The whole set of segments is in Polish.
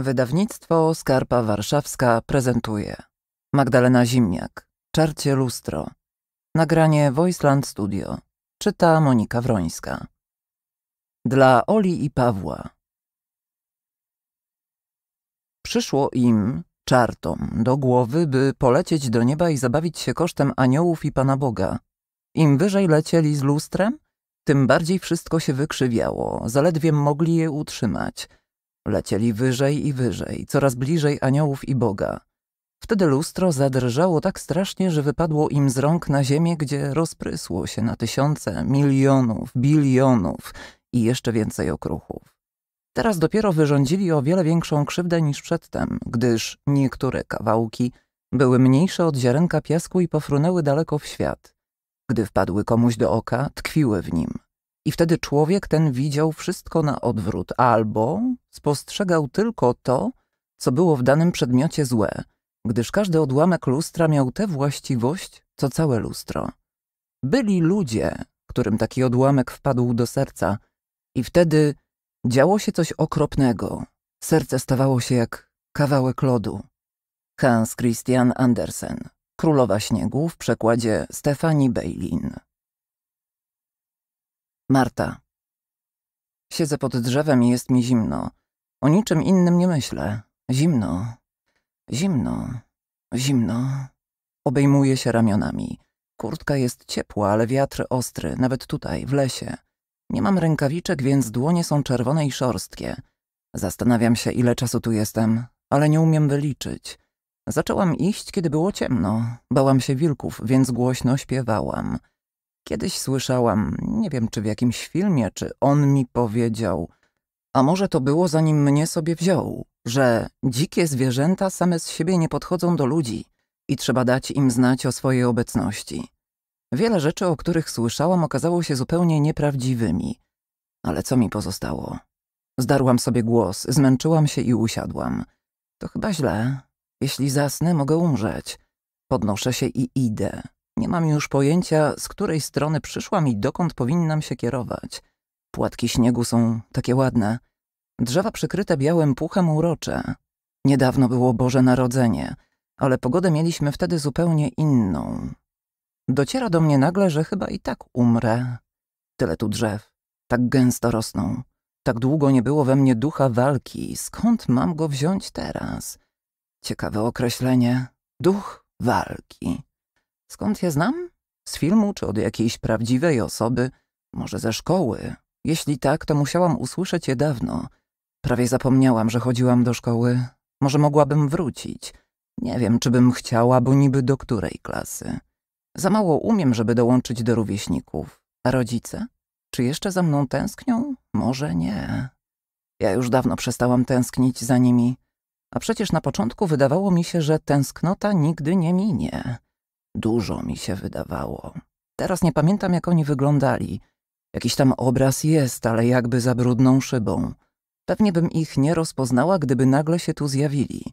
Wydawnictwo Skarpa Warszawska prezentuje Magdalena Zimniak Czarcie lustro Nagranie Voiceland Studio Czyta Monika Wrońska Dla Oli i Pawła Przyszło im, czartom, do głowy, by polecieć do nieba i zabawić się kosztem aniołów i Pana Boga. Im wyżej lecieli z lustrem, tym bardziej wszystko się wykrzywiało, zaledwie mogli je utrzymać – Lecieli wyżej i wyżej, coraz bliżej aniołów i Boga. Wtedy lustro zadrżało tak strasznie, że wypadło im z rąk na ziemię, gdzie rozprysło się na tysiące, milionów, bilionów i jeszcze więcej okruchów. Teraz dopiero wyrządzili o wiele większą krzywdę niż przedtem, gdyż niektóre kawałki były mniejsze od ziarenka piasku i pofrunęły daleko w świat. Gdy wpadły komuś do oka, tkwiły w nim, i wtedy człowiek ten widział wszystko na odwrót, albo spostrzegał tylko to, co było w danym przedmiocie złe, gdyż każdy odłamek lustra miał tę właściwość, co całe lustro. Byli ludzie, którym taki odłamek wpadł do serca, i wtedy działo się coś okropnego. Serce stawało się jak kawałek lodu. Hans Christian Andersen, Królowa Śniegu w przekładzie Stefani Bejlin. Marta. Siedzę pod drzewem i jest mi zimno. O niczym innym nie myślę. Zimno. Zimno. Zimno. Obejmuję się ramionami. Kurtka jest ciepła, ale wiatr ostry, nawet tutaj, w lesie. Nie mam rękawiczek, więc dłonie są czerwone i szorstkie. Zastanawiam się, ile czasu tu jestem, ale nie umiem wyliczyć. Zaczęłam iść, kiedy było ciemno. Bałam się wilków, więc głośno śpiewałam. Kiedyś słyszałam, nie wiem czy w jakimś filmie, czy on mi powiedział, a może to było zanim mnie sobie wziął, że dzikie zwierzęta same z siebie nie podchodzą do ludzi i trzeba dać im znać o swojej obecności. Wiele rzeczy, o których słyszałam, okazało się zupełnie nieprawdziwymi. Ale co mi pozostało? Zdarłam sobie głos, zmęczyłam się i usiadłam. To chyba źle. Jeśli zasnę, mogę umrzeć. Podnoszę się i idę. Nie mam już pojęcia, z której strony przyszłam i dokąd powinnam się kierować. Płatki śniegu są takie ładne. Drzewa przykryte białym puchem urocze. Niedawno było Boże Narodzenie, ale pogodę mieliśmy wtedy zupełnie inną. Dociera do mnie nagle, że chyba i tak umrę. Tyle tu drzew, tak gęsto rosną. Tak długo nie było we mnie ducha walki. Skąd mam go wziąć teraz? Ciekawe określenie. Duch walki. Skąd je znam? Z filmu czy od jakiejś prawdziwej osoby? Może ze szkoły? Jeśli tak, to musiałam usłyszeć je dawno. Prawie zapomniałam, że chodziłam do szkoły. Może mogłabym wrócić. Nie wiem, czy bym chciała, bo niby do której klasy. Za mało umiem, żeby dołączyć do rówieśników. A rodzice? Czy jeszcze za mną tęsknią? Może nie. Ja już dawno przestałam tęsknić za nimi. A przecież na początku wydawało mi się, że tęsknota nigdy nie minie. Dużo mi się wydawało. Teraz nie pamiętam, jak oni wyglądali. Jakiś tam obraz jest, ale jakby za brudną szybą. Pewnie bym ich nie rozpoznała, gdyby nagle się tu zjawili.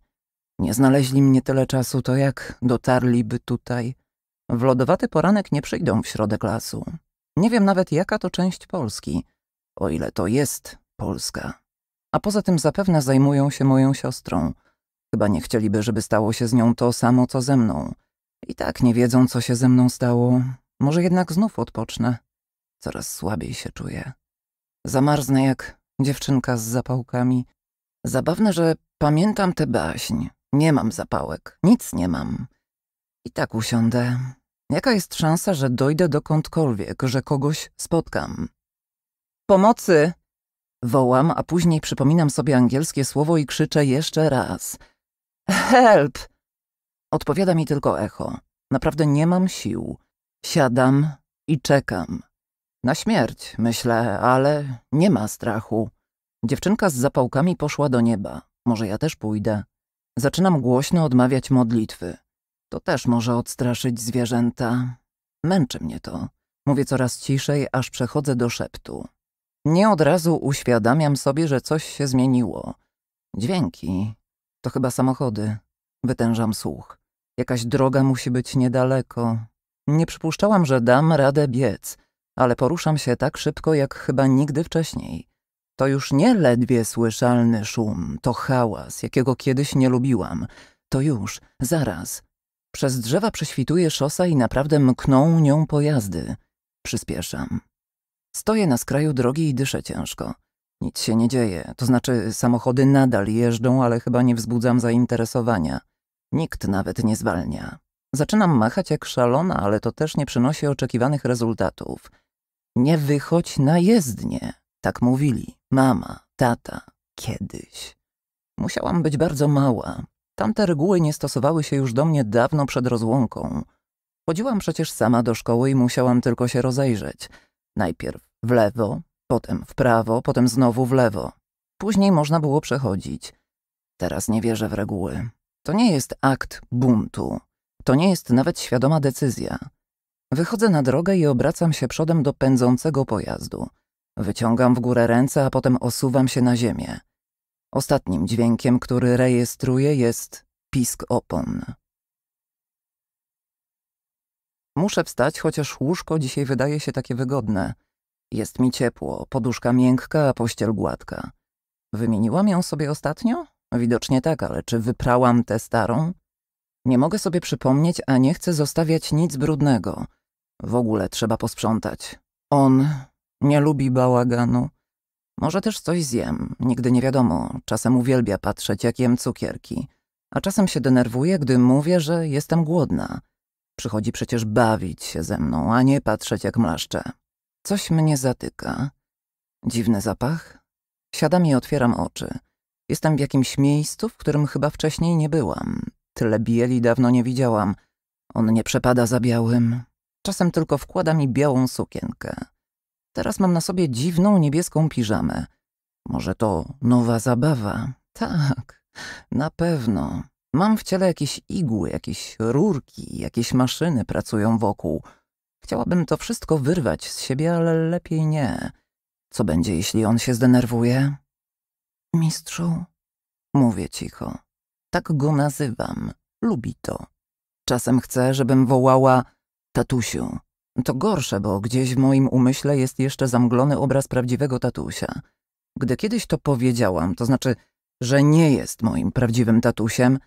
Nie znaleźli mnie tyle czasu, to jak dotarliby tutaj. W lodowaty poranek nie przyjdą w środek lasu. Nie wiem nawet, jaka to część Polski, o ile to jest Polska. A poza tym zapewne zajmują się moją siostrą. Chyba nie chcieliby, żeby stało się z nią to samo, co ze mną. I tak nie wiedzą, co się ze mną stało. Może jednak znów odpocznę. Coraz słabiej się czuję. Zamarznę jak dziewczynka z zapałkami. Zabawne, że pamiętam tę baśń. Nie mam zapałek, nic nie mam. I tak usiądę. Jaka jest szansa, że dojdę dokądkolwiek, że kogoś spotkam? Pomocy! Wołam, a później przypominam sobie angielskie słowo i krzyczę jeszcze raz. Help! Odpowiada mi tylko echo. Naprawdę nie mam sił. Siadam i czekam. Na śmierć, myślę, ale nie ma strachu. Dziewczynka z zapałkami poszła do nieba. Może ja też pójdę. Zaczynam głośno odmawiać modlitwy. To też może odstraszyć zwierzęta. Męczy mnie to. Mówię coraz ciszej, aż przechodzę do szeptu. Nie od razu uświadamiam sobie, że coś się zmieniło. Dźwięki. To chyba samochody. Wytężam słuch. Jakaś droga musi być niedaleko. Nie przypuszczałam, że dam radę biec, ale poruszam się tak szybko, jak chyba nigdy wcześniej. To już nie ledwie słyszalny szum, to hałas, jakiego kiedyś nie lubiłam. To już, zaraz. Przez drzewa prześwituje szosa i naprawdę mkną nią pojazdy. Przyspieszam. Stoję na skraju drogi i dyszę ciężko. Nic się nie dzieje, to znaczy samochody nadal jeżdżą, ale chyba nie wzbudzam zainteresowania. Nikt nawet nie zwalnia. Zaczynam machać jak szalona, ale to też nie przynosi oczekiwanych rezultatów. Nie wychodź na jezdnię, tak mówili mama, tata, kiedyś. Musiałam być bardzo mała. Tamte reguły nie stosowały się już do mnie dawno przed rozłąką. Chodziłam przecież sama do szkoły i musiałam tylko się rozejrzeć. Najpierw w lewo, potem w prawo, potem znowu w lewo. Później można było przechodzić. Teraz nie wierzę w reguły. To nie jest akt buntu. To nie jest nawet świadoma decyzja. Wychodzę na drogę i obracam się przodem do pędzącego pojazdu. Wyciągam w górę ręce, a potem osuwam się na ziemię. Ostatnim dźwiękiem, który rejestruję, jest pisk opon. Muszę wstać, chociaż łóżko dzisiaj wydaje się takie wygodne. Jest mi ciepło, poduszka miękka, a pościel gładka. Wymieniłam ją sobie ostatnio? No widocznie tak, ale czy wyprałam tę starą? Nie mogę sobie przypomnieć, a nie chcę zostawiać nic brudnego. W ogóle trzeba posprzątać. On nie lubi bałaganu. Może też coś zjem, nigdy nie wiadomo. Czasem uwielbia patrzeć, jak jem cukierki. A czasem się denerwuje, gdy mówię, że jestem głodna. Przychodzi przecież bawić się ze mną, a nie patrzeć, jak mlaszczę. Coś mnie zatyka. Dziwny zapach? Siadam i otwieram oczy. Jestem w jakimś miejscu, w którym chyba wcześniej nie byłam. Tyle bieli dawno nie widziałam. On nie przepada za białym. Czasem tylko wkłada mi białą sukienkę. Teraz mam na sobie dziwną niebieską piżamę. Może to nowa zabawa? Tak, na pewno. Mam w ciele jakieś igły, jakieś rurki, jakieś maszyny pracują wokół. Chciałabym to wszystko wyrwać z siebie, ale lepiej nie. Co będzie, jeśli on się zdenerwuje? Mistrzu, mówię cicho. Tak go nazywam. Lubi to. Czasem chcę, żebym wołała tatusiu. To gorsze, bo gdzieś w moim umyśle jest jeszcze zamglony obraz prawdziwego tatusia. Gdy kiedyś to powiedziałam, to znaczy, że nie jest moim prawdziwym tatusiem,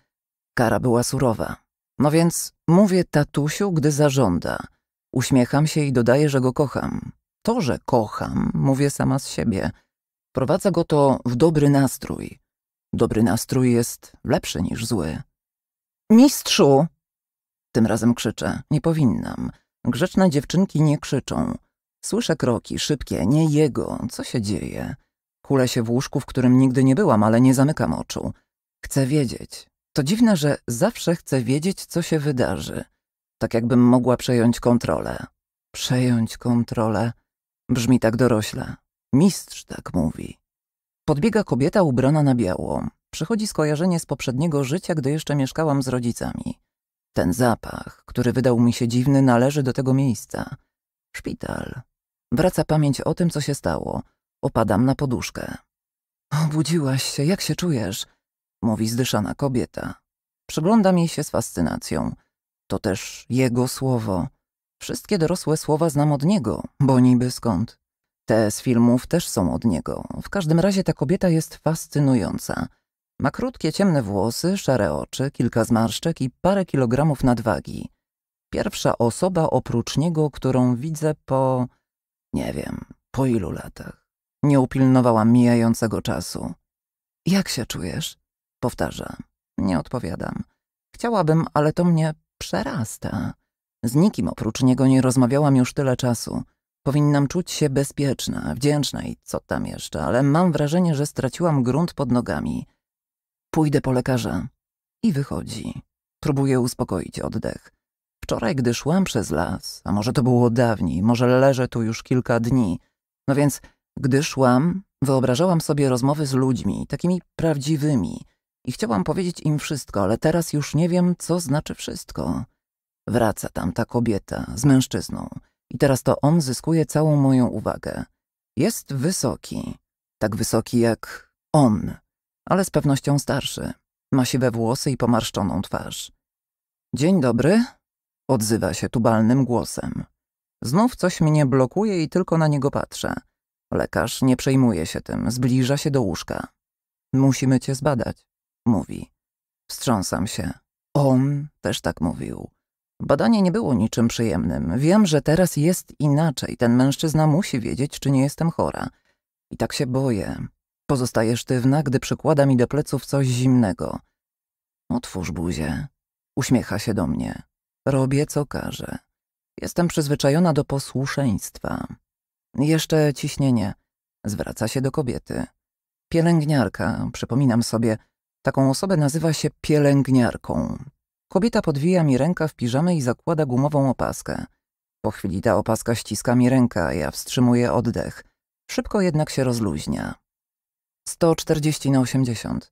kara była surowa. No więc mówię tatusiu, gdy zażąda. Uśmiecham się i dodaję, że go kocham. To, że kocham, mówię sama z siebie – Wprowadza go to w dobry nastrój. Dobry nastrój jest lepszy niż zły. Mistrzu! Tym razem krzyczę. Nie powinnam. Grzeczne dziewczynki nie krzyczą. Słyszę kroki, szybkie, nie jego. Co się dzieje? Kulę się w łóżku, w którym nigdy nie byłam, ale nie zamykam oczu. Chcę wiedzieć. To dziwne, że zawsze chcę wiedzieć, co się wydarzy. Tak jakbym mogła przejąć kontrolę. Przejąć kontrolę. Brzmi tak dorośle. Mistrz tak mówi. Podbiega kobieta ubrana na biało. Przychodzi skojarzenie z poprzedniego życia, gdy jeszcze mieszkałam z rodzicami. Ten zapach, który wydał mi się dziwny, należy do tego miejsca. Szpital. Wraca pamięć o tym, co się stało. Opadam na poduszkę. Obudziłaś się, jak się czujesz? Mówi zdyszana kobieta. Przyglądam jej się z fascynacją. To też jego słowo. Wszystkie dorosłe słowa znam od niego, bo niby skąd. Te z filmów też są od niego. W każdym razie ta kobieta jest fascynująca. Ma krótkie, ciemne włosy, szare oczy, kilka zmarszczek i parę kilogramów nadwagi. Pierwsza osoba oprócz niego, którą widzę po... nie wiem, po ilu latach. Nie upilnowałam mijającego czasu. Jak się czujesz? Powtarza. Nie odpowiadam. Chciałabym, ale to mnie przerasta. Z nikim oprócz niego nie rozmawiałam już tyle czasu. Powinnam czuć się bezpieczna, wdzięczna i co tam jeszcze, ale mam wrażenie, że straciłam grunt pod nogami. Pójdę po lekarza. I wychodzi. Próbuję uspokoić oddech. Wczoraj, gdy szłam przez las, a może to było dawniej, może leżę tu już kilka dni, no więc gdy szłam, wyobrażałam sobie rozmowy z ludźmi, takimi prawdziwymi, i chciałam powiedzieć im wszystko, ale teraz już nie wiem, co znaczy wszystko. Wraca tam ta kobieta z mężczyzną. I teraz to on zyskuje całą moją uwagę. Jest wysoki, tak wysoki jak on, ale z pewnością starszy. Ma siwe włosy i pomarszczoną twarz. Dzień dobry, odzywa się tubalnym głosem. Znów coś mnie blokuje i tylko na niego patrzę. Lekarz nie przejmuje się tym, zbliża się do łóżka. Musimy cię zbadać, mówi. Wstrząsam się. On też tak mówił. Badanie nie było niczym przyjemnym. Wiem, że teraz jest inaczej. Ten mężczyzna musi wiedzieć, czy nie jestem chora. I tak się boję. Pozostaje sztywna, gdy przykłada mi do pleców coś zimnego. Otwórz buzię. Uśmiecha się do mnie. Robię, co każe. Jestem przyzwyczajona do posłuszeństwa. Jeszcze ciśnienie. Zwraca się do kobiety. Pielęgniarka, przypominam sobie, taką osobę nazywa się pielęgniarką. Kobieta podwija mi ręka w piżamę i zakłada gumową opaskę. Po chwili ta opaska ściska mi rękę, a ja wstrzymuję oddech. Szybko jednak się rozluźnia. 140 na 80,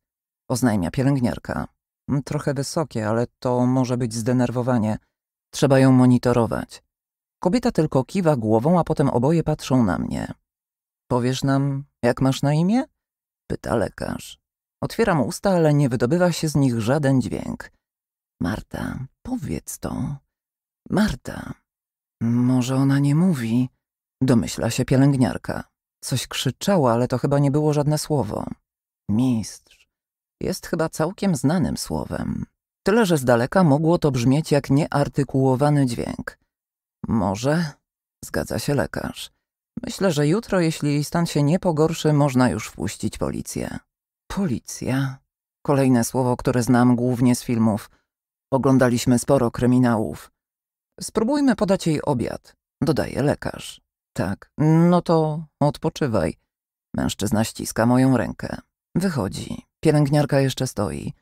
oznajmia pielęgniarka. Mm, trochę wysokie, ale to może być zdenerwowanie. Trzeba ją monitorować. Kobieta tylko kiwa głową, a potem oboje patrzą na mnie. Powiesz nam, jak masz na imię? Pyta lekarz. Otwieram usta, ale nie wydobywa się z nich żaden dźwięk. Marta, powiedz to. Marta. Może ona nie mówi? Domyśla się pielęgniarka. Coś krzyczała, ale to chyba nie było żadne słowo. Mistrz. Jest chyba całkiem znanym słowem. Tyle, że z daleka mogło to brzmieć jak nieartykułowany dźwięk. Może? Zgadza się lekarz. Myślę, że jutro, jeśli stan się nie pogorszy, można już wpuścić policję. Policja. Kolejne słowo, które znam głównie z filmów. Oglądaliśmy sporo kryminałów. Spróbujmy podać jej obiad, dodaje lekarz. Tak, no to odpoczywaj. Mężczyzna ściska moją rękę. Wychodzi. Pielęgniarka jeszcze stoi.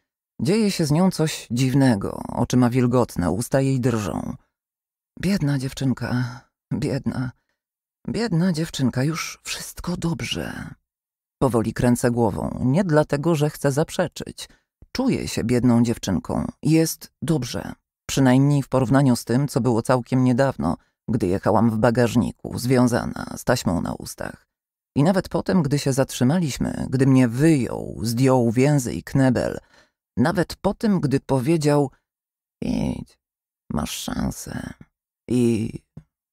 Dzieje się z nią coś dziwnego. Oczy ma wilgotne, usta jej drżą. Biedna dziewczynka, biedna. Biedna dziewczynka, już wszystko dobrze. Powoli kręcę głową, nie dlatego, że chcę zaprzeczyć – czuje się biedną dziewczynką. Jest dobrze. Przynajmniej w porównaniu z tym, co było całkiem niedawno, gdy jechałam w bagażniku, związana, z taśmą na ustach. I nawet potem, gdy się zatrzymaliśmy, gdy mnie wyjął, zdjął więzy i knebel, nawet po tym, gdy powiedział idź, masz szansę i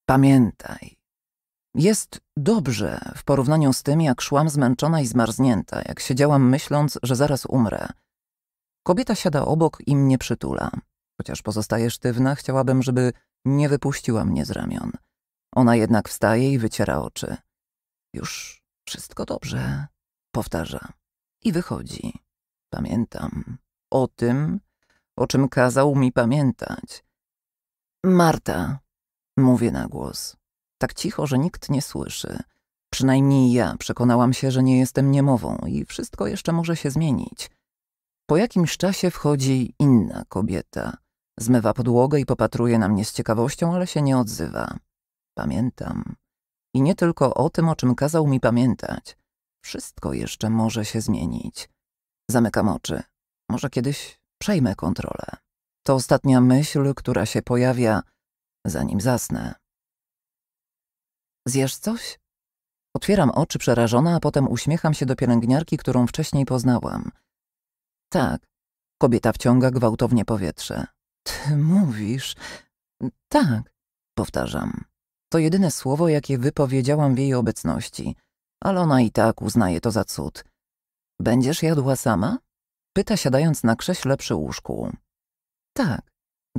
pamiętaj. Jest dobrze w porównaniu z tym, jak szłam zmęczona i zmarznięta, jak siedziałam myśląc, że zaraz umrę, Kobieta siada obok i mnie przytula. Chociaż pozostaje sztywna, chciałabym, żeby nie wypuściła mnie z ramion. Ona jednak wstaje i wyciera oczy. Już wszystko dobrze, powtarza. I wychodzi. Pamiętam o tym, o czym kazał mi pamiętać. Marta, mówię na głos. Tak cicho, że nikt nie słyszy. Przynajmniej ja przekonałam się, że nie jestem niemową i wszystko jeszcze może się zmienić. Po jakimś czasie wchodzi inna kobieta. Zmywa podłogę i popatruje na mnie z ciekawością, ale się nie odzywa. Pamiętam. I nie tylko o tym, o czym kazał mi pamiętać. Wszystko jeszcze może się zmienić. Zamykam oczy. Może kiedyś przejmę kontrolę. To ostatnia myśl, która się pojawia, zanim zasnę. Zjesz coś? Otwieram oczy przerażona, a potem uśmiecham się do pielęgniarki, którą wcześniej poznałam. Tak. Kobieta wciąga gwałtownie powietrze. Ty mówisz? Tak, powtarzam. To jedyne słowo, jakie wypowiedziałam w jej obecności, ale ona i tak uznaje to za cud. Będziesz jadła sama? Pyta siadając na krześle przy łóżku. Tak,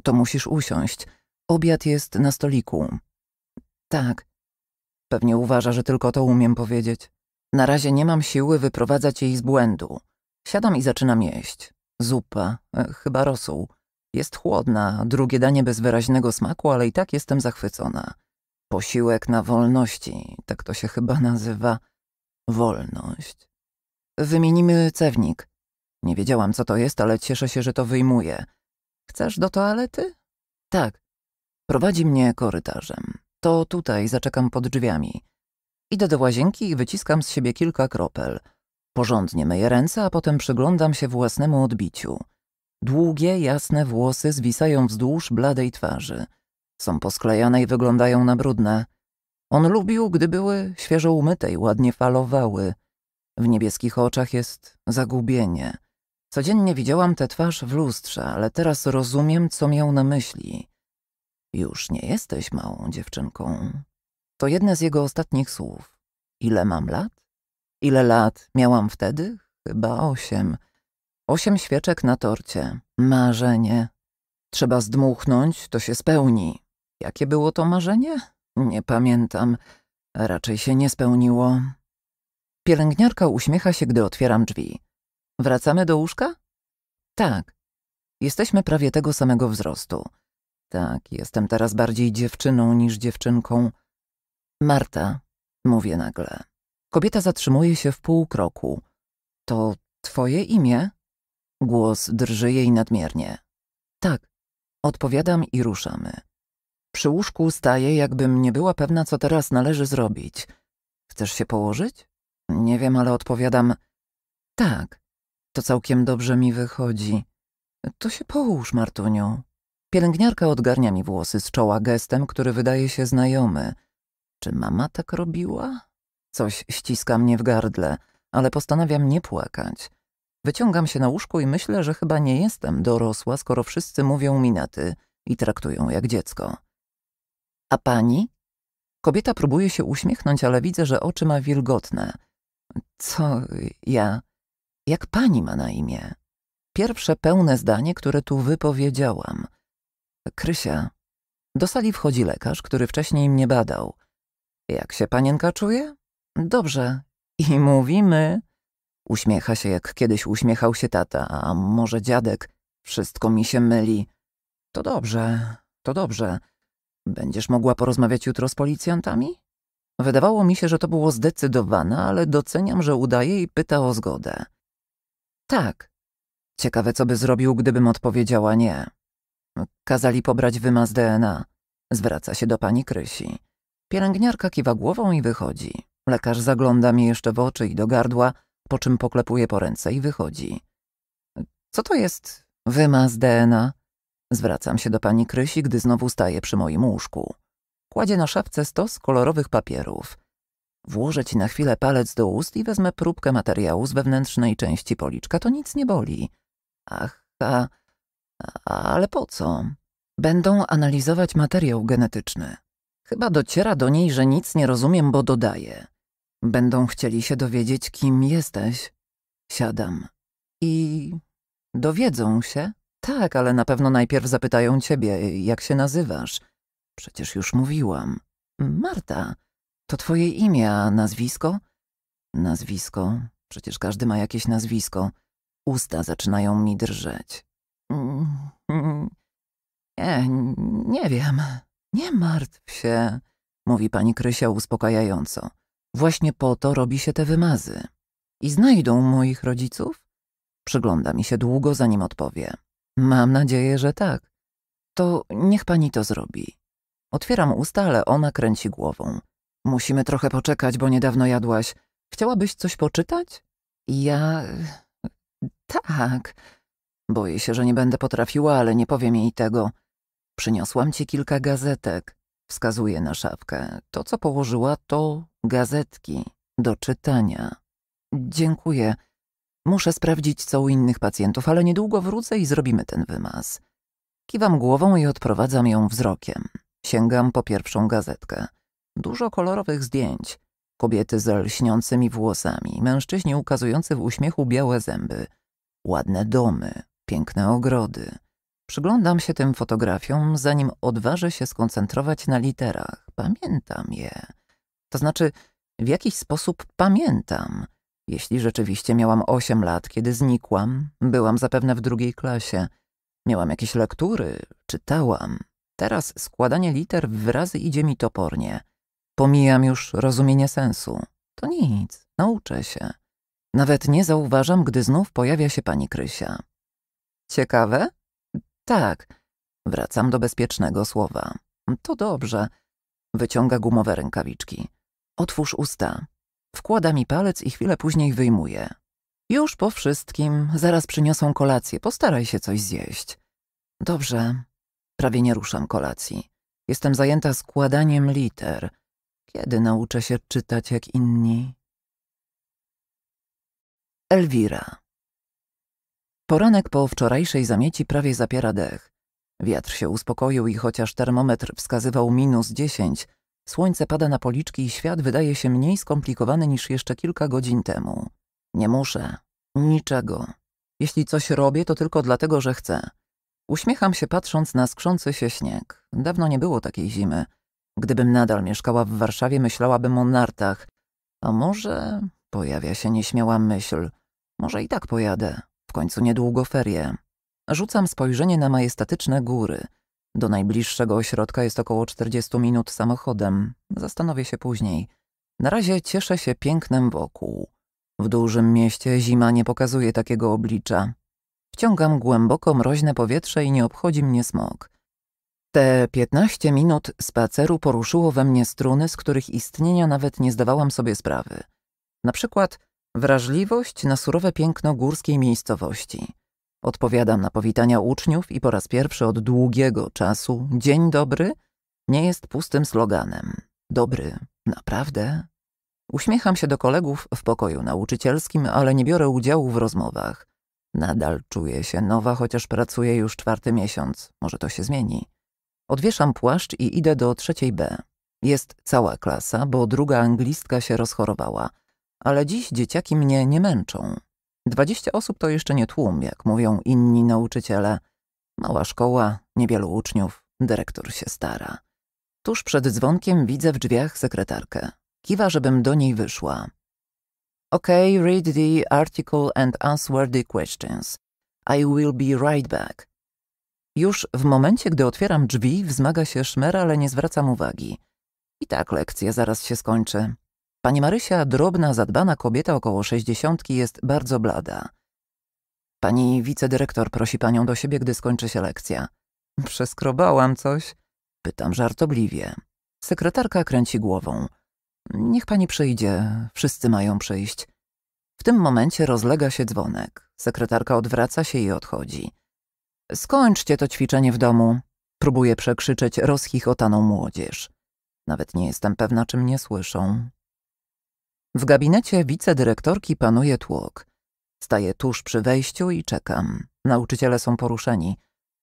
to musisz usiąść. Obiad jest na stoliku. Tak. Pewnie uważa, że tylko to umiem powiedzieć. Na razie nie mam siły wyprowadzać jej z błędu. Siadam i zaczynam jeść. Zupa, e, chyba rosół. Jest chłodna, drugie danie bez wyraźnego smaku, ale i tak jestem zachwycona. Posiłek na wolności, tak to się chyba nazywa. Wolność. Wymienimy cewnik. Nie wiedziałam, co to jest, ale cieszę się, że to wyjmuję. Chcesz do toalety? Tak. Prowadzi mnie korytarzem. To tutaj zaczekam pod drzwiami. Idę do łazienki i wyciskam z siebie kilka kropel – Porządnie myję ręce, a potem przyglądam się własnemu odbiciu. Długie, jasne włosy zwisają wzdłuż bladej twarzy. Są posklejane i wyglądają na brudne. On lubił, gdy były świeżo umyte i ładnie falowały. W niebieskich oczach jest zagubienie. Codziennie widziałam tę twarz w lustrze, ale teraz rozumiem, co miał na myśli. Już nie jesteś małą dziewczynką. To jedne z jego ostatnich słów. Ile mam lat? Ile lat miałam wtedy? Chyba osiem. Osiem świeczek na torcie. Marzenie. Trzeba zdmuchnąć, to się spełni. Jakie było to marzenie? Nie pamiętam. Raczej się nie spełniło. Pielęgniarka uśmiecha się, gdy otwieram drzwi. Wracamy do łóżka? Tak. Jesteśmy prawie tego samego wzrostu. Tak, jestem teraz bardziej dziewczyną niż dziewczynką. Marta, mówię nagle. Kobieta zatrzymuje się w pół kroku. To twoje imię? Głos drży jej nadmiernie. Tak. Odpowiadam i ruszamy. Przy łóżku staję, jakbym nie była pewna, co teraz należy zrobić. Chcesz się położyć? Nie wiem, ale odpowiadam. Tak. To całkiem dobrze mi wychodzi. To się połóż, Martuniu. Pielęgniarka odgarnia mi włosy z czoła gestem, który wydaje się znajomy. Czy mama tak robiła? Coś ściska mnie w gardle, ale postanawiam nie płakać. Wyciągam się na łóżku i myślę, że chyba nie jestem dorosła, skoro wszyscy mówią mi na ty i traktują jak dziecko. A pani? Kobieta próbuje się uśmiechnąć, ale widzę, że oczy ma wilgotne. Co ja? Jak pani ma na imię? Pierwsze pełne zdanie, które tu wypowiedziałam. Krysia. Do sali wchodzi lekarz, który wcześniej mnie badał. Jak się panienka czuje? Dobrze. I mówimy. Uśmiecha się, jak kiedyś uśmiechał się tata, a może dziadek. Wszystko mi się myli. To dobrze, to dobrze. Będziesz mogła porozmawiać jutro z policjantami? Wydawało mi się, że to było zdecydowane, ale doceniam, że udaje i pyta o zgodę. Tak. Ciekawe, co by zrobił, gdybym odpowiedziała nie. Kazali pobrać wymaz DNA. Zwraca się do pani Krysi. Pielęgniarka kiwa głową i wychodzi. Lekarz zagląda mi jeszcze w oczy i do gardła, po czym poklepuje po ręce i wychodzi. Co to jest wymaz DNA? Zwracam się do pani Krysi, gdy znowu staje przy moim łóżku. Kładzie na szafce stos kolorowych papierów. Włożę ci na chwilę palec do ust i wezmę próbkę materiału z wewnętrznej części policzka. To nic nie boli. Ach, a, ale po co? Będą analizować materiał genetyczny. Chyba dociera do niej, że nic nie rozumiem, bo dodaje. Będą chcieli się dowiedzieć, kim jesteś. Siadam. I dowiedzą się? Tak, ale na pewno najpierw zapytają ciebie, jak się nazywasz. Przecież już mówiłam. Marta. To twoje imię, a nazwisko? Nazwisko. Przecież każdy ma jakieś nazwisko. Usta zaczynają mi drżeć. Nie, nie wiem. Nie martw się, mówi pani Krysia uspokajająco. Właśnie po to robi się te wymazy. I znajdą moich rodziców? Przygląda mi się długo, zanim odpowie. Mam nadzieję, że tak. To niech pani to zrobi. Otwieram usta, ale ona kręci głową. Musimy trochę poczekać, bo niedawno jadłaś. Chciałabyś coś poczytać? Ja... tak. Boję się, że nie będę potrafiła, ale nie powiem jej tego. Przyniosłam ci kilka gazetek. Wskazuje na szafkę. To, co położyła, to gazetki, do czytania. Dziękuję. Muszę sprawdzić, co u innych pacjentów, ale niedługo wrócę i zrobimy ten wymaz. Kiwam głową i odprowadzam ją wzrokiem. Sięgam po pierwszą gazetkę. Dużo kolorowych zdjęć. Kobiety z lśniącymi włosami, mężczyźni ukazujący w uśmiechu białe zęby. Ładne domy, piękne ogrody. Przyglądam się tym fotografiom, zanim odważę się skoncentrować na literach. Pamiętam je. To znaczy, w jakiś sposób pamiętam. Jeśli rzeczywiście miałam osiem lat, kiedy znikłam, byłam zapewne w drugiej klasie. Miałam jakieś lektury, czytałam. Teraz składanie liter w wyrazy idzie mi topornie. Pomijam już rozumienie sensu. To nic, nauczę się. Nawet nie zauważam, gdy znów pojawia się pani Krysia. Ciekawe? Tak. Wracam do bezpiecznego słowa. To dobrze. Wyciąga gumowe rękawiczki. Otwórz usta. Wkłada mi palec i chwilę później wyjmuje. Już po wszystkim, zaraz przyniosą kolację, postaraj się coś zjeść. Dobrze. Prawie nie ruszam kolacji. Jestem zajęta składaniem liter. Kiedy nauczę się czytać jak inni? Elwira. Poranek po wczorajszej zamieci prawie zapiera dech. Wiatr się uspokoił i chociaż termometr wskazywał minus dziesięć, Słońce pada na policzki i świat wydaje się mniej skomplikowany niż jeszcze kilka godzin temu. Nie muszę. Niczego. Jeśli coś robię, to tylko dlatego, że chcę. Uśmiecham się patrząc na skrzący się śnieg. Dawno nie było takiej zimy. Gdybym nadal mieszkała w Warszawie, myślałabym o nartach. A może... Pojawia się nieśmiała myśl. Może i tak pojadę. W końcu niedługo ferie. Rzucam spojrzenie na majestatyczne góry – do najbliższego ośrodka jest około 40 minut samochodem. Zastanowię się później. Na razie cieszę się pięknem wokół. W dużym mieście zima nie pokazuje takiego oblicza. Wciągam głęboko mroźne powietrze i nie obchodzi mnie smog. Te 15 minut spaceru poruszyło we mnie struny, z których istnienia nawet nie zdawałam sobie sprawy. Na przykład wrażliwość na surowe piękno górskiej miejscowości. Odpowiadam na powitania uczniów i po raz pierwszy od długiego czasu dzień dobry nie jest pustym sloganem. Dobry, naprawdę? Uśmiecham się do kolegów w pokoju nauczycielskim, ale nie biorę udziału w rozmowach. Nadal czuję się nowa, chociaż pracuję już czwarty miesiąc. Może to się zmieni. Odwieszam płaszcz i idę do trzeciej B. Jest cała klasa, bo druga anglistka się rozchorowała. Ale dziś dzieciaki mnie nie męczą. Dwadzieścia osób to jeszcze nie tłum, jak mówią inni nauczyciele. Mała szkoła, niewielu uczniów, dyrektor się stara. Tuż przed dzwonkiem widzę w drzwiach sekretarkę. Kiwa, żebym do niej wyszła. OK, read the article and answer the questions. I will be right back. Już w momencie, gdy otwieram drzwi, wzmaga się szmer, ale nie zwracam uwagi. I tak lekcja zaraz się skończy. Pani Marysia, drobna, zadbana kobieta około sześćdziesiątki, jest bardzo blada. Pani wicedyrektor prosi panią do siebie, gdy skończy się lekcja. Przeskrobałam coś? Pytam żartobliwie. Sekretarka kręci głową. Niech pani przyjdzie, wszyscy mają przyjść. W tym momencie rozlega się dzwonek. Sekretarka odwraca się i odchodzi. Skończcie to ćwiczenie w domu. Próbuję przekrzyczeć rozchichotaną młodzież. Nawet nie jestem pewna, czy mnie słyszą. W gabinecie wicedyrektorki panuje tłok. Staję tuż przy wejściu i czekam. Nauczyciele są poruszeni.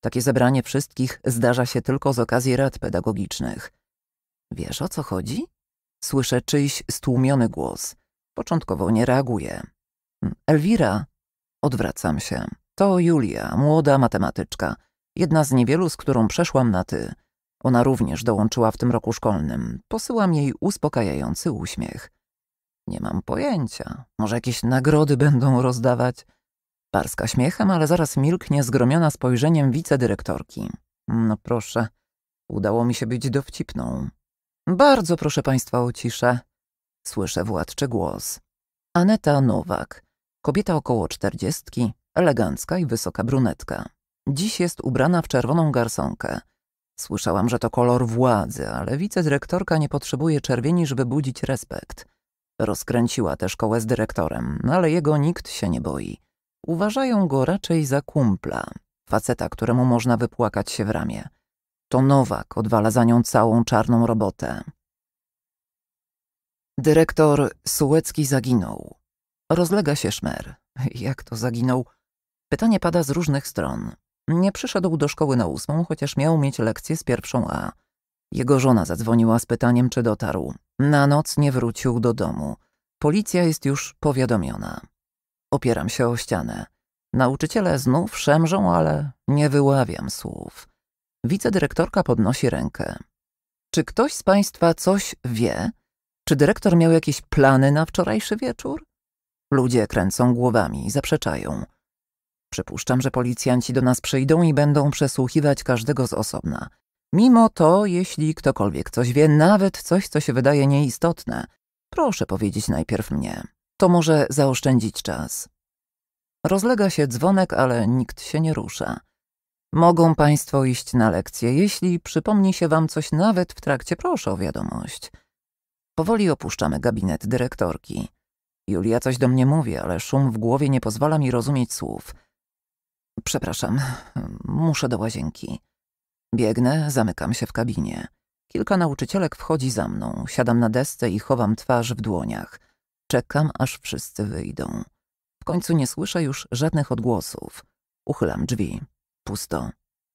Takie zebranie wszystkich zdarza się tylko z okazji rad pedagogicznych. Wiesz o co chodzi? Słyszę czyjś stłumiony głos. Początkowo nie reaguję. Elwira, odwracam się. To Julia, młoda matematyczka. Jedna z niewielu, z którą przeszłam na ty. Ona również dołączyła w tym roku szkolnym. Posyłam jej uspokajający uśmiech. Nie mam pojęcia. Może jakieś nagrody będą rozdawać? Parska śmiechem, ale zaraz milknie zgromiona spojrzeniem wicedyrektorki. No proszę, udało mi się być dowcipną. Bardzo proszę państwa o ciszę. Słyszę władczy głos. Aneta Nowak. Kobieta około czterdziestki, elegancka i wysoka brunetka. Dziś jest ubrana w czerwoną garsonkę. Słyszałam, że to kolor władzy, ale wicedyrektorka nie potrzebuje czerwieni, żeby budzić respekt. Rozkręciła tę szkołę z dyrektorem, ale jego nikt się nie boi. Uważają go raczej za kumpla, faceta, któremu można wypłakać się w ramię. To Nowak odwala za nią całą czarną robotę. Dyrektor Sułecki zaginął. Rozlega się szmer. Jak to zaginął? Pytanie pada z różnych stron. Nie przyszedł do szkoły na ósmą, chociaż miał mieć lekcję z pierwszą A. Jego żona zadzwoniła z pytaniem, czy dotarł. Na noc nie wrócił do domu. Policja jest już powiadomiona. Opieram się o ścianę. Nauczyciele znów szemrzą, ale nie wyławiam słów. Wicedyrektorka podnosi rękę. Czy ktoś z Państwa coś wie? Czy dyrektor miał jakieś plany na wczorajszy wieczór? Ludzie kręcą głowami i zaprzeczają. Przypuszczam, że policjanci do nas przyjdą i będą przesłuchiwać każdego z osobna. Mimo to, jeśli ktokolwiek coś wie, nawet coś, co się wydaje nieistotne, proszę powiedzieć najpierw mnie. To może zaoszczędzić czas. Rozlega się dzwonek, ale nikt się nie rusza. Mogą Państwo iść na lekcję. Jeśli przypomni się Wam coś nawet w trakcie, proszę o wiadomość. Powoli opuszczamy gabinet dyrektorki. Julia coś do mnie mówi, ale szum w głowie nie pozwala mi rozumieć słów. Przepraszam, muszę do łazienki. Biegnę, zamykam się w kabinie. Kilka nauczycielek wchodzi za mną, siadam na desce i chowam twarz w dłoniach. Czekam, aż wszyscy wyjdą. W końcu nie słyszę już żadnych odgłosów. Uchylam drzwi. Pusto.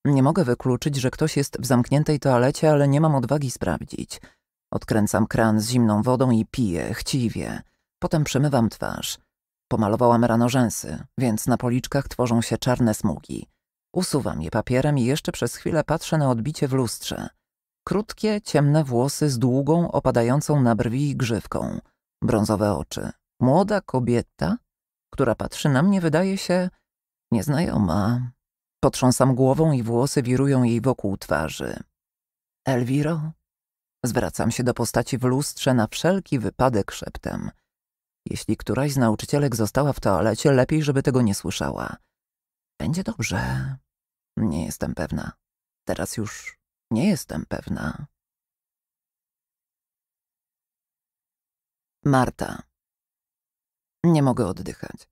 Nie mogę wykluczyć, że ktoś jest w zamkniętej toalecie, ale nie mam odwagi sprawdzić. Odkręcam kran z zimną wodą i piję, chciwie. Potem przemywam twarz. Pomalowałam rano rzęsy, więc na policzkach tworzą się czarne smugi. Usuwam je papierem i jeszcze przez chwilę patrzę na odbicie w lustrze. Krótkie, ciemne włosy z długą, opadającą na brwi grzywką. Brązowe oczy. Młoda kobieta, która patrzy na mnie, wydaje się nieznajoma. Potrząsam głową i włosy wirują jej wokół twarzy. Elwiro? Zwracam się do postaci w lustrze na wszelki wypadek szeptem. Jeśli któraś z nauczycielek została w toalecie, lepiej, żeby tego nie słyszała. Będzie dobrze. Nie jestem pewna. Teraz już nie jestem pewna. Marta. Nie mogę oddychać.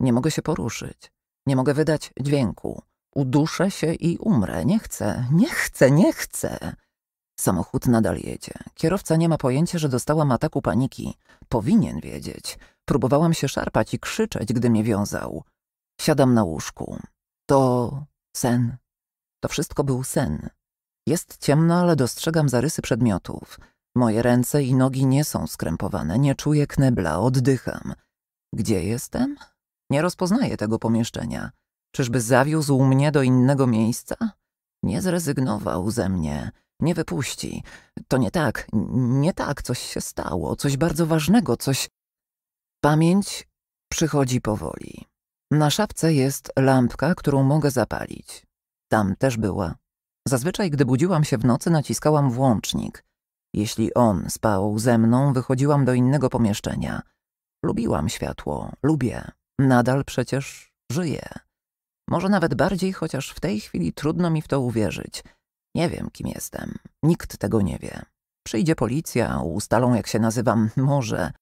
Nie mogę się poruszyć. Nie mogę wydać dźwięku. Uduszę się i umrę. Nie chcę, nie chcę, nie chcę. Samochód nadal jedzie. Kierowca nie ma pojęcia, że dostałam ataku paniki. Powinien wiedzieć. Próbowałam się szarpać i krzyczeć, gdy mnie wiązał. Siadam na łóżku. To Sen. To wszystko był sen. Jest ciemno, ale dostrzegam zarysy przedmiotów. Moje ręce i nogi nie są skrępowane, nie czuję knebla, oddycham. Gdzie jestem? Nie rozpoznaję tego pomieszczenia. Czyżby zawiózł mnie do innego miejsca? Nie zrezygnował ze mnie. Nie wypuści. To nie tak, nie tak, coś się stało, coś bardzo ważnego, coś... Pamięć przychodzi powoli. Na szafce jest lampka, którą mogę zapalić. Tam też była. Zazwyczaj, gdy budziłam się w nocy, naciskałam włącznik. Jeśli on spał ze mną, wychodziłam do innego pomieszczenia. Lubiłam światło, lubię. Nadal przecież żyję. Może nawet bardziej, chociaż w tej chwili trudno mi w to uwierzyć. Nie wiem, kim jestem. Nikt tego nie wie. Przyjdzie policja, ustalą, jak się nazywam. Może.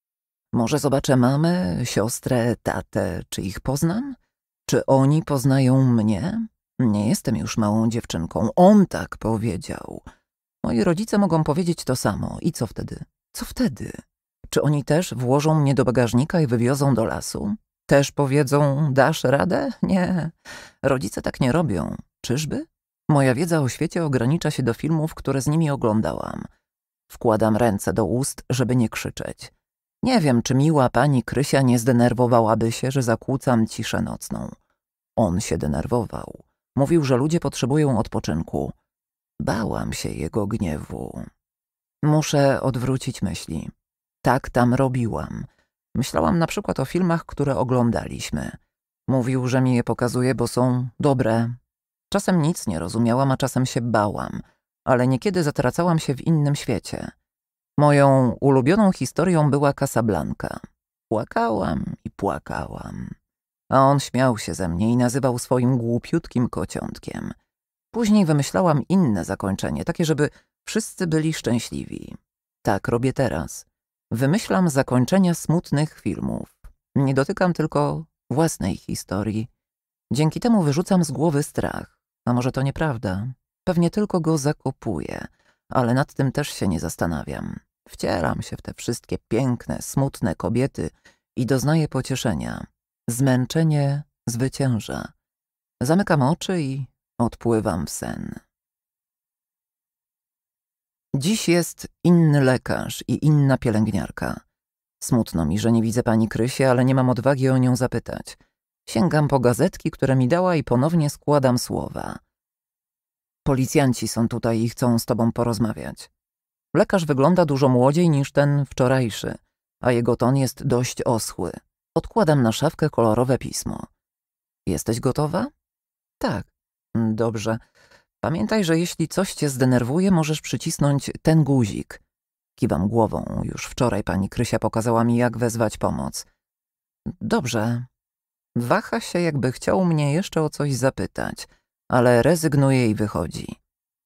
Może zobaczę mamę, siostrę, tatę, czy ich poznam? Czy oni poznają mnie? Nie jestem już małą dziewczynką. On tak powiedział. Moi rodzice mogą powiedzieć to samo. I co wtedy? Co wtedy? Czy oni też włożą mnie do bagażnika i wywiozą do lasu? Też powiedzą, dasz radę? Nie. Rodzice tak nie robią. Czyżby? Moja wiedza o świecie ogranicza się do filmów, które z nimi oglądałam. Wkładam ręce do ust, żeby nie krzyczeć. Nie wiem, czy miła pani Krysia nie zdenerwowałaby się, że zakłócam ciszę nocną. On się denerwował. Mówił, że ludzie potrzebują odpoczynku. Bałam się jego gniewu. Muszę odwrócić myśli. Tak tam robiłam. Myślałam na przykład o filmach, które oglądaliśmy. Mówił, że mi je pokazuje, bo są dobre. Czasem nic nie rozumiałam, a czasem się bałam, ale niekiedy zatracałam się w innym świecie. Moją ulubioną historią była Casablanca. Płakałam i płakałam. A on śmiał się ze mnie i nazywał swoim głupiutkim kociątkiem. Później wymyślałam inne zakończenie, takie, żeby wszyscy byli szczęśliwi. Tak robię teraz. Wymyślam zakończenia smutnych filmów. Nie dotykam tylko własnej historii. Dzięki temu wyrzucam z głowy strach. A może to nieprawda? Pewnie tylko go zakopuję – ale nad tym też się nie zastanawiam. Wcielam się w te wszystkie piękne, smutne kobiety i doznaję pocieszenia. Zmęczenie zwycięża. Zamykam oczy i odpływam w sen. Dziś jest inny lekarz i inna pielęgniarka. Smutno mi, że nie widzę pani Krysie, ale nie mam odwagi o nią zapytać. Sięgam po gazetki, które mi dała i ponownie składam słowa. Policjanci są tutaj i chcą z tobą porozmawiać. Lekarz wygląda dużo młodziej niż ten wczorajszy, a jego ton jest dość oschły. Odkładam na szafkę kolorowe pismo. Jesteś gotowa? Tak. Dobrze. Pamiętaj, że jeśli coś cię zdenerwuje, możesz przycisnąć ten guzik. Kiwam głową. Już wczoraj pani Krysia pokazała mi, jak wezwać pomoc. Dobrze. Waha się, jakby chciał mnie jeszcze o coś zapytać – ale rezygnuje i wychodzi.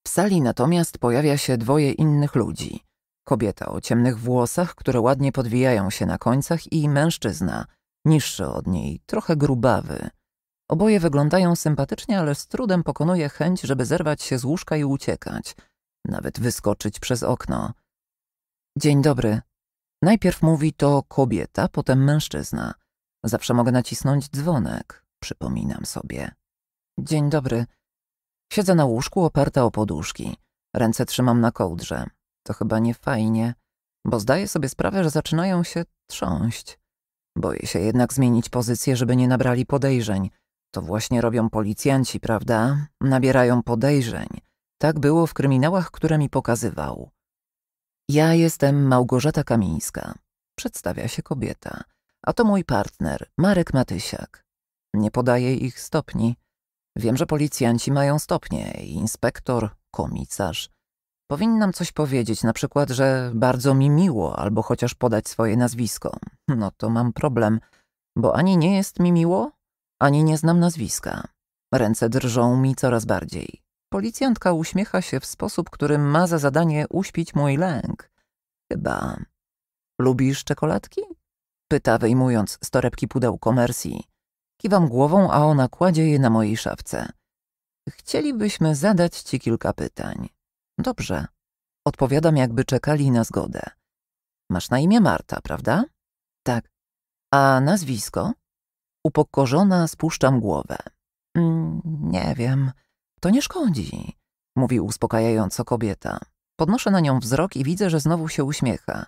W sali natomiast pojawia się dwoje innych ludzi. Kobieta o ciemnych włosach, które ładnie podwijają się na końcach i mężczyzna, niższy od niej, trochę grubawy. Oboje wyglądają sympatycznie, ale z trudem pokonuje chęć, żeby zerwać się z łóżka i uciekać, nawet wyskoczyć przez okno. Dzień dobry. Najpierw mówi to kobieta, potem mężczyzna. Zawsze mogę nacisnąć dzwonek, przypominam sobie. Dzień dobry. Siedzę na łóżku oparta o poduszki. Ręce trzymam na kołdrze. To chyba nie fajnie, bo zdaję sobie sprawę, że zaczynają się trząść. Boję się jednak zmienić pozycję, żeby nie nabrali podejrzeń. To właśnie robią policjanci, prawda? Nabierają podejrzeń. Tak było w kryminałach, które mi pokazywał. Ja jestem Małgorzata Kamińska. Przedstawia się kobieta. A to mój partner, Marek Matysiak. Nie podaje ich stopni. Wiem, że policjanci mają stopnie, inspektor, komisarz. Powinnam coś powiedzieć, na przykład, że bardzo mi miło, albo chociaż podać swoje nazwisko. No to mam problem, bo ani nie jest mi miło, ani nie znam nazwiska. Ręce drżą mi coraz bardziej. Policjantka uśmiecha się w sposób, który ma za zadanie uśpić mój lęk. Chyba. Lubisz czekoladki? Pyta, wyjmując z torebki pudełko Mercy. Kiwam głową, a ona kładzie je na mojej szafce. Chcielibyśmy zadać ci kilka pytań. Dobrze. Odpowiadam, jakby czekali na zgodę. Masz na imię Marta, prawda? Tak. A nazwisko? Upokorzona spuszczam głowę. Mm, nie wiem. To nie szkodzi, mówi uspokajająco kobieta. Podnoszę na nią wzrok i widzę, że znowu się uśmiecha.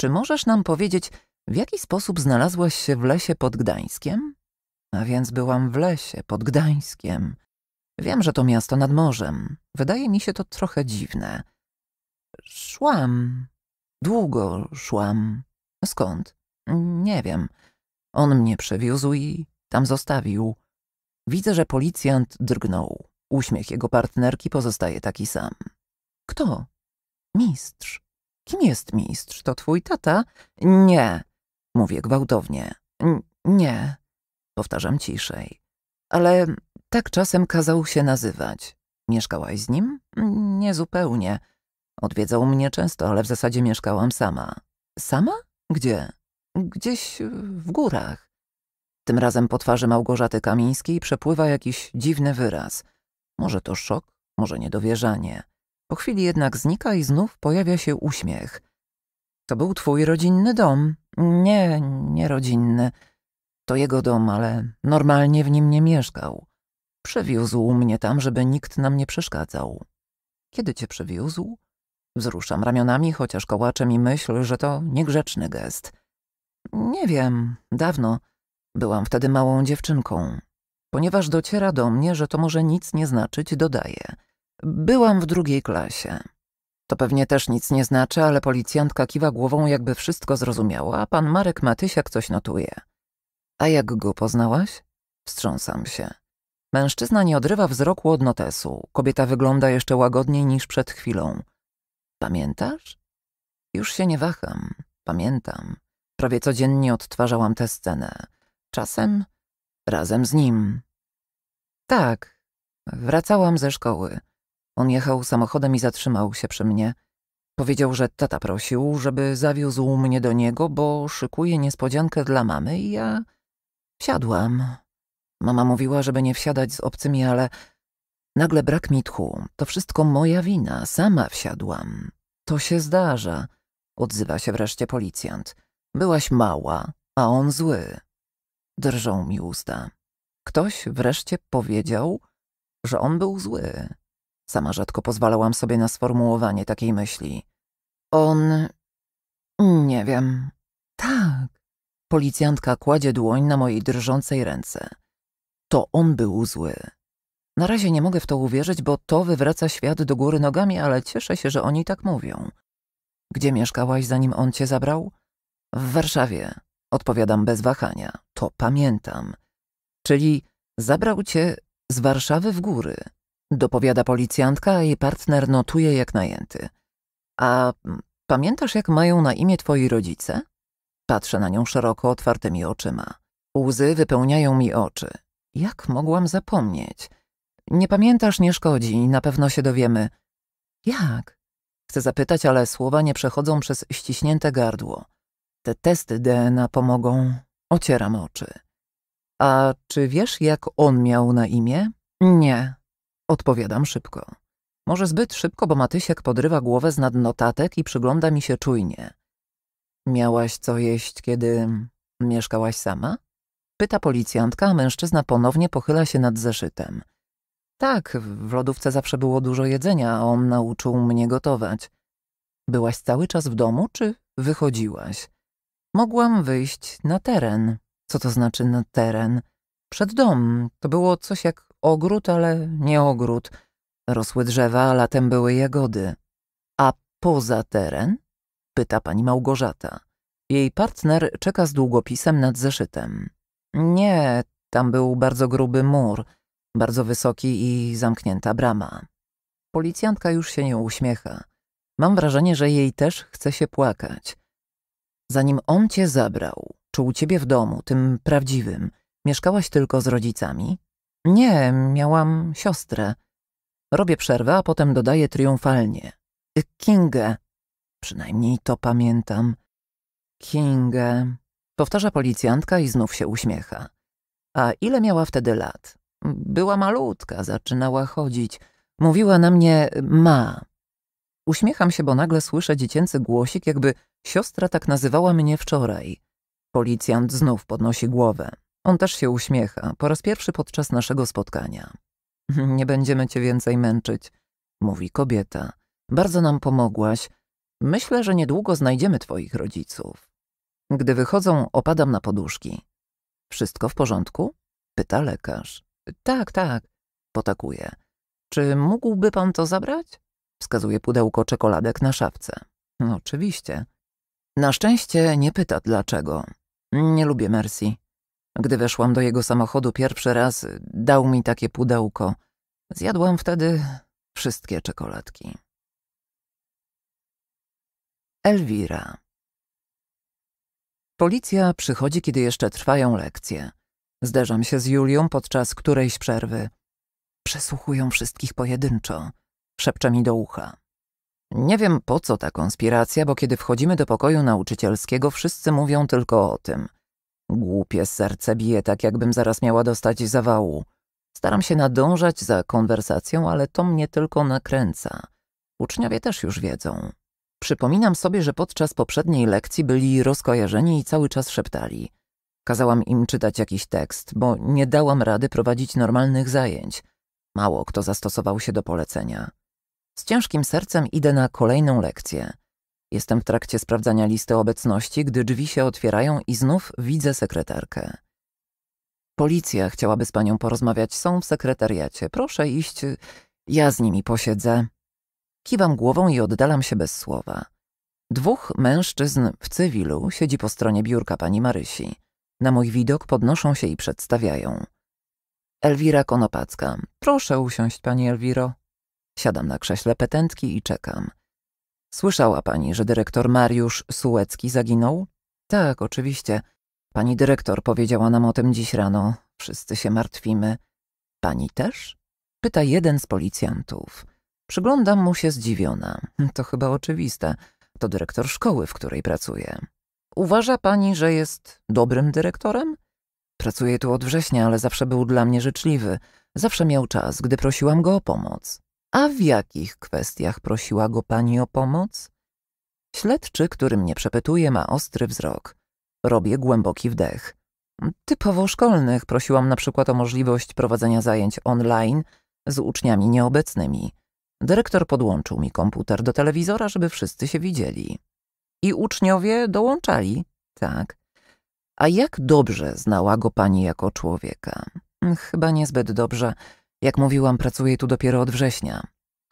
Czy możesz nam powiedzieć, w jaki sposób znalazłaś się w lesie pod Gdańskiem? A więc byłam w lesie, pod Gdańskiem. Wiem, że to miasto nad morzem. Wydaje mi się to trochę dziwne. Szłam. Długo szłam. Skąd? Nie wiem. On mnie przewiózł i tam zostawił. Widzę, że policjant drgnął. Uśmiech jego partnerki pozostaje taki sam. Kto? Mistrz. Kim jest mistrz? To twój tata? Nie, mówię gwałtownie. N nie powtarzam ciszej. Ale tak czasem kazał się nazywać. Mieszkałaś z nim? Nie zupełnie. Odwiedzał mnie często, ale w zasadzie mieszkałam sama. Sama? Gdzie? Gdzieś w górach. Tym razem po twarzy Małgorzaty Kamińskiej przepływa jakiś dziwny wyraz. Może to szok, może niedowierzanie. Po chwili jednak znika i znów pojawia się uśmiech. To był twój rodzinny dom. Nie, nie rodzinny. To jego dom, ale normalnie w nim nie mieszkał. Przewiózł mnie tam, żeby nikt nam nie przeszkadzał. Kiedy cię przewiózł? Wzruszam ramionami, chociaż kołaczę i myśl, że to niegrzeczny gest. Nie wiem, dawno. Byłam wtedy małą dziewczynką. Ponieważ dociera do mnie, że to może nic nie znaczyć, dodaję. Byłam w drugiej klasie. To pewnie też nic nie znaczy, ale policjantka kiwa głową, jakby wszystko zrozumiała, a pan Marek Matysiak coś notuje. A jak go poznałaś? Wstrząsam się. Mężczyzna nie odrywa wzroku od notesu. Kobieta wygląda jeszcze łagodniej niż przed chwilą. Pamiętasz? Już się nie waham. Pamiętam. Prawie codziennie odtwarzałam tę scenę. Czasem razem z nim. Tak. Wracałam ze szkoły. On jechał samochodem i zatrzymał się przy mnie. Powiedział, że tata prosił, żeby zawiózł mnie do niego, bo szykuje niespodziankę dla mamy i ja Siadłam. Mama mówiła, żeby nie wsiadać z obcymi, ale nagle brak mi tchu. To wszystko moja wina. Sama wsiadłam. To się zdarza, odzywa się wreszcie policjant. Byłaś mała, a on zły. Drżą mi usta. Ktoś wreszcie powiedział, że on był zły. Sama rzadko pozwalałam sobie na sformułowanie takiej myśli. On. Nie wiem. Tak, Policjantka kładzie dłoń na mojej drżącej ręce. To on był zły. Na razie nie mogę w to uwierzyć, bo to wywraca świat do góry nogami, ale cieszę się, że oni tak mówią. Gdzie mieszkałaś, zanim on cię zabrał? W Warszawie, odpowiadam bez wahania. To pamiętam. Czyli zabrał cię z Warszawy w góry, dopowiada policjantka, a jej partner notuje jak najęty. A pamiętasz, jak mają na imię twoi rodzice? Patrzę na nią szeroko otwartymi oczyma. Łzy wypełniają mi oczy. Jak mogłam zapomnieć? Nie pamiętasz, nie szkodzi, na pewno się dowiemy. Jak? Chcę zapytać, ale słowa nie przechodzą przez ściśnięte gardło. Te testy DNA pomogą. Ocieram oczy. A czy wiesz, jak on miał na imię? Nie. Odpowiadam szybko. Może zbyt szybko, bo Matysiek podrywa głowę z nad notatek i przygląda mi się czujnie. Miałaś co jeść, kiedy mieszkałaś sama? Pyta policjantka, a mężczyzna ponownie pochyla się nad zeszytem. Tak, w lodówce zawsze było dużo jedzenia, a on nauczył mnie gotować. Byłaś cały czas w domu, czy wychodziłaś? Mogłam wyjść na teren. Co to znaczy na teren? Przed dom. To było coś jak ogród, ale nie ogród. Rosły drzewa, a latem były jagody. A poza teren? Pyta pani Małgorzata. Jej partner czeka z długopisem nad zeszytem. Nie, tam był bardzo gruby mur, bardzo wysoki i zamknięta brama. Policjantka już się nie uśmiecha. Mam wrażenie, że jej też chce się płakać. Zanim on cię zabrał, czy u ciebie w domu, tym prawdziwym, mieszkałaś tylko z rodzicami? Nie, miałam siostrę. Robię przerwę, a potem dodaję triumfalnie. Kingę, Przynajmniej to pamiętam. Kingę, powtarza policjantka i znów się uśmiecha. A ile miała wtedy lat? Była malutka, zaczynała chodzić. Mówiła na mnie ma. Uśmiecham się, bo nagle słyszę dziecięcy głosik, jakby siostra tak nazywała mnie wczoraj. Policjant znów podnosi głowę. On też się uśmiecha, po raz pierwszy podczas naszego spotkania. Nie będziemy cię więcej męczyć, mówi kobieta. Bardzo nam pomogłaś. Myślę, że niedługo znajdziemy twoich rodziców. Gdy wychodzą, opadam na poduszki. Wszystko w porządku? Pyta lekarz. Tak, tak, potakuje. Czy mógłby pan to zabrać? Wskazuje pudełko czekoladek na szafce. No, oczywiście. Na szczęście nie pyta dlaczego. Nie lubię Mercy. Gdy weszłam do jego samochodu pierwszy raz, dał mi takie pudełko. Zjadłam wtedy wszystkie czekoladki. Elwira. Policja przychodzi, kiedy jeszcze trwają lekcje. Zderzam się z Julią podczas którejś przerwy. Przesłuchują wszystkich pojedynczo, szepcze mi do ucha. Nie wiem po co ta konspiracja, bo kiedy wchodzimy do pokoju nauczycielskiego, wszyscy mówią tylko o tym. Głupie serce bije tak, jakbym zaraz miała dostać zawału. Staram się nadążać za konwersacją, ale to mnie tylko nakręca. Uczniowie też już wiedzą. Przypominam sobie, że podczas poprzedniej lekcji byli rozkojarzeni i cały czas szeptali. Kazałam im czytać jakiś tekst, bo nie dałam rady prowadzić normalnych zajęć. Mało kto zastosował się do polecenia. Z ciężkim sercem idę na kolejną lekcję. Jestem w trakcie sprawdzania listy obecności, gdy drzwi się otwierają i znów widzę sekretarkę. Policja chciałaby z panią porozmawiać, są w sekretariacie. Proszę iść, ja z nimi posiedzę. Kiwam głową i oddalam się bez słowa. Dwóch mężczyzn w cywilu siedzi po stronie biurka pani Marysi. Na mój widok podnoszą się i przedstawiają. Elwira Konopacka. Proszę usiąść, pani Elwiro. Siadam na krześle petentki i czekam. Słyszała pani, że dyrektor Mariusz Sułecki zaginął? Tak, oczywiście. Pani dyrektor powiedziała nam o tym dziś rano. Wszyscy się martwimy. Pani też? Pyta jeden z policjantów. Przyglądam mu się zdziwiona. To chyba oczywiste. To dyrektor szkoły, w której pracuje. Uważa pani, że jest dobrym dyrektorem? Pracuje tu od września, ale zawsze był dla mnie życzliwy. Zawsze miał czas, gdy prosiłam go o pomoc. A w jakich kwestiach prosiła go pani o pomoc? Śledczy, który mnie przepytuje, ma ostry wzrok. Robię głęboki wdech. Typowo szkolnych prosiłam na przykład o możliwość prowadzenia zajęć online z uczniami nieobecnymi. Dyrektor podłączył mi komputer do telewizora, żeby wszyscy się widzieli. I uczniowie dołączali, tak. A jak dobrze znała go pani jako człowieka? Hm, chyba niezbyt dobrze. Jak mówiłam, pracuję tu dopiero od września.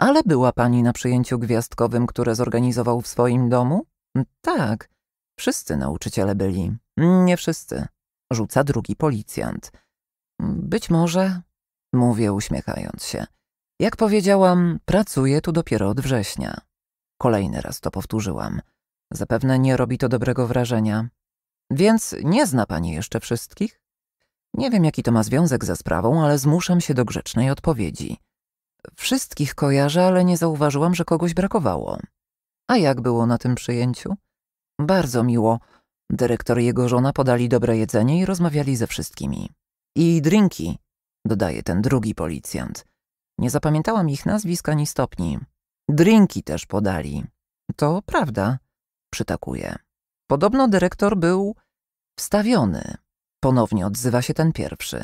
Ale była pani na przyjęciu gwiazdkowym, które zorganizował w swoim domu? Hm, tak. Wszyscy nauczyciele byli. Nie wszyscy. Rzuca drugi policjant. Być może, mówię uśmiechając się. Jak powiedziałam, pracuję tu dopiero od września. Kolejny raz to powtórzyłam. Zapewne nie robi to dobrego wrażenia. Więc nie zna pani jeszcze wszystkich? Nie wiem, jaki to ma związek ze sprawą, ale zmuszam się do grzecznej odpowiedzi. Wszystkich kojarzę, ale nie zauważyłam, że kogoś brakowało. A jak było na tym przyjęciu? Bardzo miło. Dyrektor i jego żona podali dobre jedzenie i rozmawiali ze wszystkimi. I drinki, dodaje ten drugi policjant. Nie zapamiętałam ich nazwisk ani stopni. Drinki też podali. To prawda, przytakuje. Podobno dyrektor był wstawiony. Ponownie odzywa się ten pierwszy.